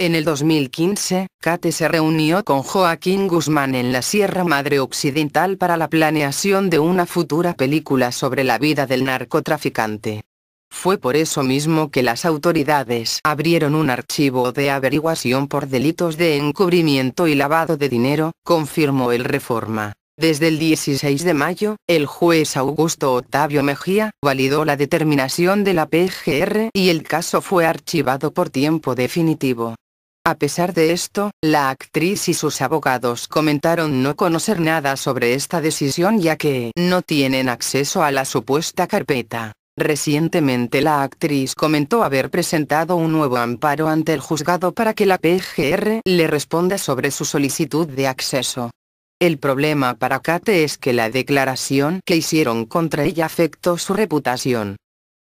En el 2015, Kate se reunió con Joaquín Guzmán en la Sierra Madre Occidental para la planeación de una futura película sobre la vida del narcotraficante. Fue por eso mismo que las autoridades abrieron un archivo de averiguación por delitos de encubrimiento y lavado de dinero, confirmó el Reforma. Desde el 16 de mayo, el juez Augusto Octavio Mejía validó la determinación de la PGR y el caso fue archivado por tiempo definitivo. A pesar de esto, la actriz y sus abogados comentaron no conocer nada sobre esta decisión ya que no tienen acceso a la supuesta carpeta. Recientemente la actriz comentó haber presentado un nuevo amparo ante el juzgado para que la PGR le responda sobre su solicitud de acceso. El problema para Kate es que la declaración que hicieron contra ella afectó su reputación.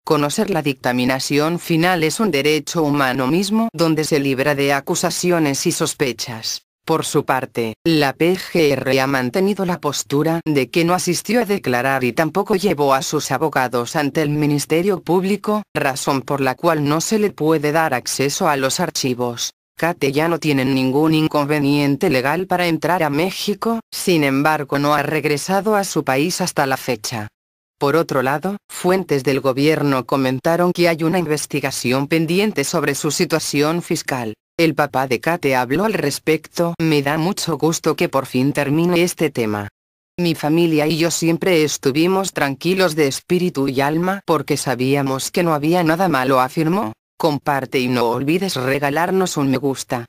Conocer la dictaminación final es un derecho humano mismo donde se libra de acusaciones y sospechas. Por su parte, la PGR ha mantenido la postura de que no asistió a declarar y tampoco llevó a sus abogados ante el Ministerio Público, razón por la cual no se le puede dar acceso a los archivos. Kate ya no tiene ningún inconveniente legal para entrar a México, sin embargo no ha regresado a su país hasta la fecha. Por otro lado, fuentes del gobierno comentaron que hay una investigación pendiente sobre su situación fiscal. El papá de Kate habló al respecto. Me da mucho gusto que por fin termine este tema. Mi familia y yo siempre estuvimos tranquilos de espíritu y alma porque sabíamos que no había nada malo, afirmó. Comparte y no olvides regalarnos un me gusta.